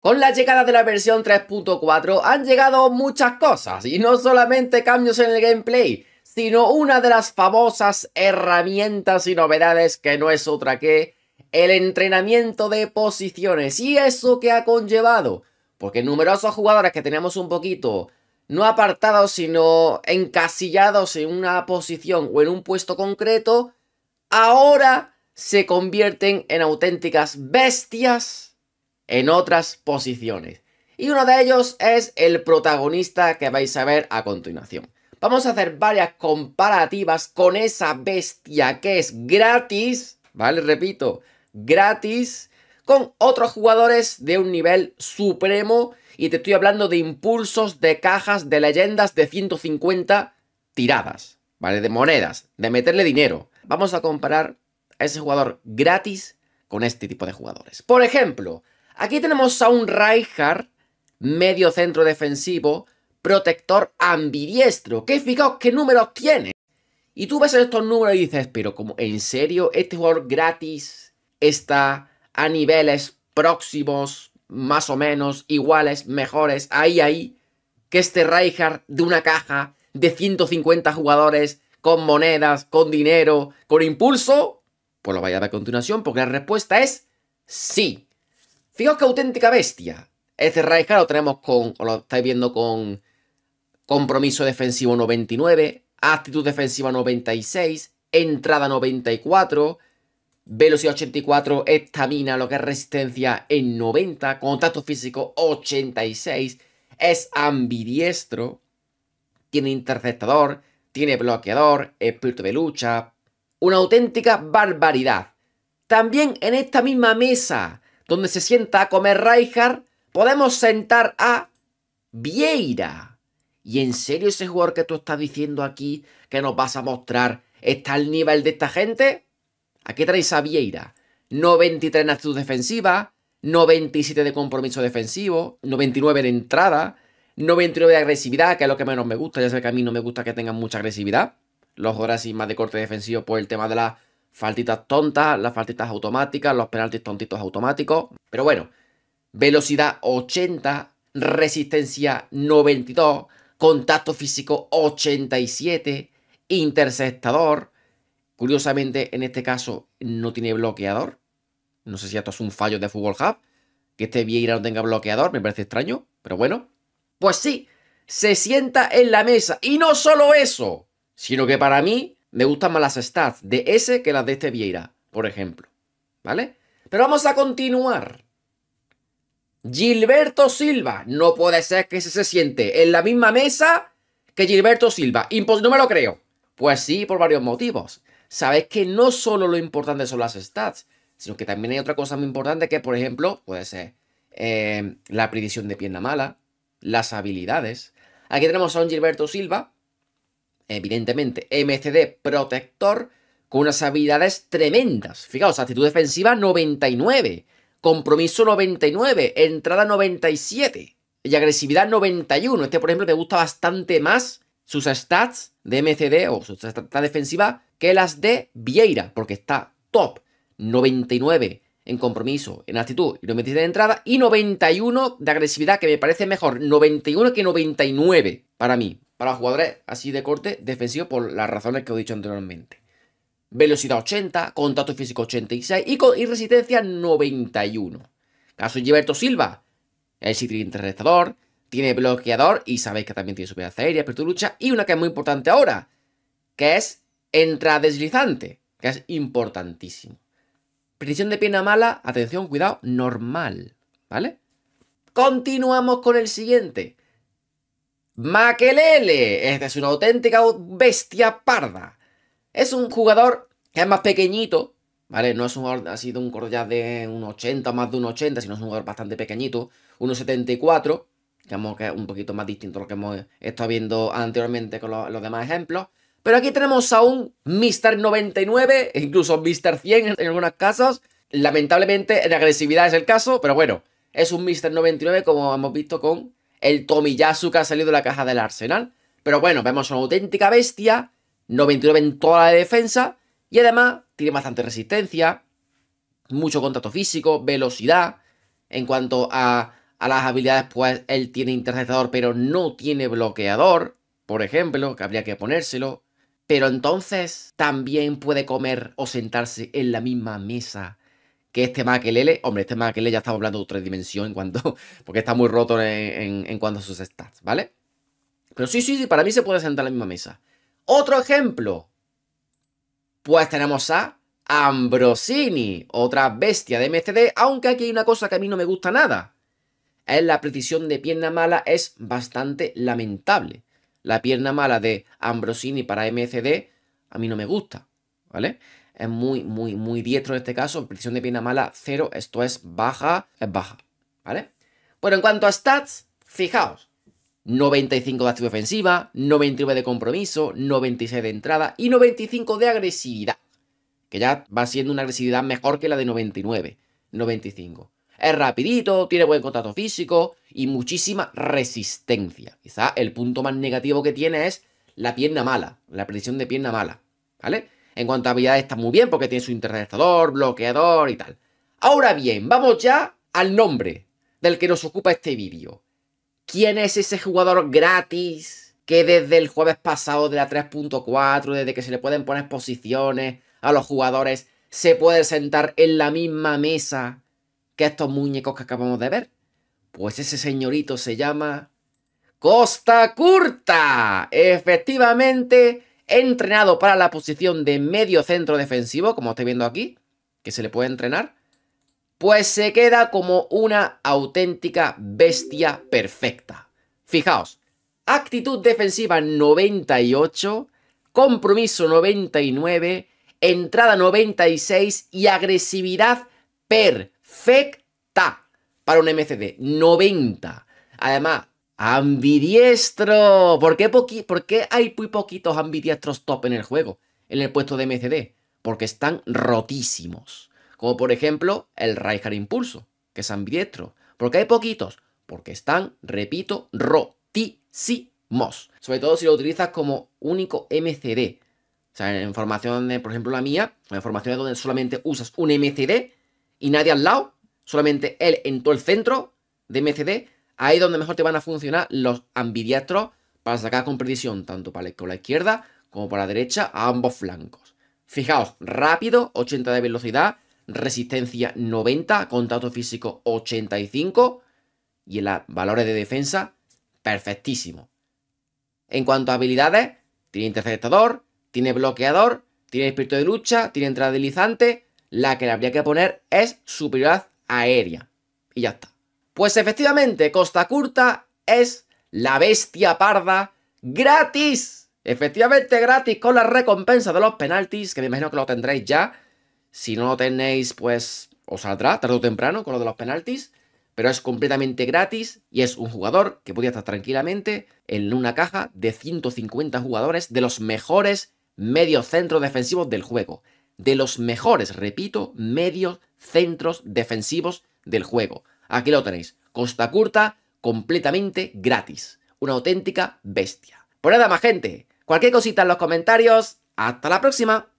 Con la llegada de la versión 3.4 han llegado muchas cosas y no solamente cambios en el gameplay, sino una de las famosas herramientas y novedades que no es otra que el entrenamiento de posiciones y eso que ha conllevado, porque numerosos jugadores que tenemos un poquito no apartados sino encasillados en una posición o en un puesto concreto, ahora se convierten en auténticas bestias en otras posiciones. Y uno de ellos es el protagonista que vais a ver a continuación. Vamos a hacer varias comparativas con esa bestia que es gratis, ¿vale? Repito, gratis, con otros jugadores de un nivel supremo. Y te estoy hablando de impulsos de cajas de leyendas de 150 tiradas, ¿vale? De monedas, de meterle dinero. Vamos a comparar a ese jugador gratis con este tipo de jugadores. Por ejemplo, Aquí tenemos a un Reichard, medio centro defensivo, protector ambidiestro. Que fijaos qué números tiene. Y tú ves estos números y dices, pero como en serio, este jugador gratis está a niveles próximos, más o menos, iguales, mejores, ahí, ahí, que este Reichard de una caja de 150 jugadores con monedas, con dinero, con impulso? Pues lo vaya a ver a continuación porque la respuesta es sí. Fijaos qué auténtica bestia. Este que lo tenemos con, lo estáis viendo con compromiso defensivo 99, actitud defensiva 96, entrada 94, velocidad 84, estamina, lo que es resistencia en 90, contacto físico 86, es ambidiestro, tiene interceptador, tiene bloqueador, espíritu de lucha, una auténtica barbaridad. También en esta misma mesa donde se sienta a comer Rijkaard, podemos sentar a Vieira. Y en serio ese jugador que tú estás diciendo aquí que nos vas a mostrar está al nivel de esta gente. Aquí traéis a Vieira. 93 en actitud defensiva, 97 de compromiso defensivo, 99 de entrada, 99 de agresividad, que es lo que menos me gusta. Ya sé que a mí no me gusta que tengan mucha agresividad. Los horas y más de corte defensivo por el tema de la faltitas tontas, las faltitas automáticas, los penaltis tontitos automáticos. Pero bueno, velocidad 80, resistencia 92, contacto físico 87, interceptador. Curiosamente, en este caso no tiene bloqueador. No sé si esto es un fallo de Fútbol Hub, que este Vieira no tenga bloqueador, me parece extraño, pero bueno. Pues sí, se sienta en la mesa. Y no solo eso, sino que para mí me gustan más las stats de ese que las de este Vieira, por ejemplo. ¿Vale? Pero vamos a continuar. Gilberto Silva. No puede ser que se siente en la misma mesa que Gilberto Silva. Impos no me lo creo. Pues sí, por varios motivos. Sabes que no solo lo importante son las stats, sino que también hay otra cosa muy importante que, por ejemplo, puede ser eh, la predicción de pierna mala, las habilidades. Aquí tenemos a un Gilberto Silva evidentemente, MCD protector con unas habilidades tremendas. Fijaos, actitud defensiva 99, compromiso 99, entrada 97 y agresividad 91. Este, por ejemplo, me gusta bastante más sus stats de MCD o sus stats defensiva que las de Vieira, porque está top 99 en compromiso, en actitud y 97 de entrada y 91 de agresividad, que me parece mejor 91 que 99 para mí para jugadores así de corte defensivo por las razones que he dicho anteriormente. Velocidad 80, contacto físico 86 y, resistencia 91. Caso Gilberto Silva, el sitio Interrestador, tiene bloqueador y sabéis que también tiene superioridad aérea, pero tu lucha y una que es muy importante ahora, que es deslizante. que es importantísimo. Precisión de pierna mala, atención, cuidado, normal, ¿vale? Continuamos con el siguiente. Makelele, este es una auténtica bestia parda. Es un jugador que es más pequeñito, ¿vale? No es un jugador, ha sido un corte de un 80, más de un 80, sino es un jugador bastante pequeñito, 1,74, digamos que es un poquito más distinto a lo que hemos estado viendo anteriormente con los, demás ejemplos. Pero aquí tenemos a un Mr. 99, e incluso Mr. 100 en, algunas casas casos. Lamentablemente en agresividad es el caso, pero bueno, es un Mr. 99 como hemos visto con el Tomiyasu que ha salido de la caja del Arsenal. Pero bueno, vemos una auténtica bestia, 99 en toda la defensa, y además tiene bastante resistencia, mucho contacto físico, velocidad. En cuanto a, a las habilidades, pues él tiene interceptador, pero no tiene bloqueador, por ejemplo, que habría que ponérselo. Pero entonces también puede comer o sentarse en la misma mesa que este Maquelele, hombre, este Maquelele ya estamos hablando de otra dimensión en cuanto, porque está muy roto en, en, en, cuanto a sus stats, ¿vale? Pero sí, sí, sí, para mí se puede sentar en la misma mesa. Otro ejemplo, pues tenemos a Ambrosini, otra bestia de MCD, aunque aquí hay una cosa que a mí no me gusta nada. Es la precisión de pierna mala es bastante lamentable. La pierna mala de Ambrosini para MCD a mí no me gusta, ¿vale? es muy, muy, muy diestro en este caso. Precisión de pierna mala, cero. Esto es baja, es baja. ¿Vale? Bueno, en cuanto a stats, fijaos. 95 de actividad ofensiva, 99 de compromiso, 96 de entrada y 95 de agresividad. Que ya va siendo una agresividad mejor que la de 99, 95. Es rapidito, tiene buen contacto físico y muchísima resistencia. Quizá el punto más negativo que tiene es la pierna mala, la precisión de pierna mala. ¿Vale? En cuanto a habilidades está muy bien porque tiene su interceptador, bloqueador y tal. Ahora bien, vamos ya al nombre del que nos ocupa este vídeo. ¿Quién es ese jugador gratis que desde el jueves pasado de la 3.4, desde que se le pueden poner posiciones a los jugadores, se puede sentar en la misma mesa que estos muñecos que acabamos de ver? Pues ese señorito se llama Costa Curta. Efectivamente, entrenado para la posición de medio centro defensivo, como estáis viendo aquí, que se le puede entrenar, pues se queda como una auténtica bestia perfecta. Fijaos, actitud defensiva 98, compromiso 99, entrada 96 y agresividad perfecta para un MCD, 90. Además, Ambidiestro. ¿Por qué, ¿Por hay muy poquitos ambidiestros top en el juego? En el puesto de MCD. Porque están rotísimos. Como por ejemplo el Raihar Impulso, que es ambidiestro. ¿Por qué hay poquitos? Porque están, repito, rotísimos. Sobre todo si lo utilizas como único MCD. O sea, en formación, de, por ejemplo, la mía, en formaciones donde solamente usas un MCD y nadie al lado, solamente él en todo el centro de MCD, Ahí donde mejor te van a funcionar los ambidiestros para sacar con precisión, tanto para la izquierda como para la derecha, a ambos flancos. Fijaos, rápido, 80 de velocidad, resistencia 90, contacto físico 85 y en los valores de defensa, perfectísimo. En cuanto a habilidades, tiene interceptador, tiene bloqueador, tiene espíritu de lucha, tiene entrada deslizante. La que le habría que poner es superioridad aérea. Y ya está. Pues efectivamente, Costa Curta es la bestia parda gratis. Efectivamente gratis con la recompensa de los penaltis, que me imagino que lo tendréis ya. Si no lo tenéis, pues os saldrá tarde o temprano con lo de los penaltis. Pero es completamente gratis y es un jugador que podía estar tranquilamente en una caja de 150 jugadores de los mejores medios centros defensivos del juego. De los mejores, repito, medios centros defensivos del juego. Aquí lo tenéis. Costa Curta completamente gratis. Una auténtica bestia. Por pues nada más, gente. Cualquier cosita en los comentarios. Hasta la próxima.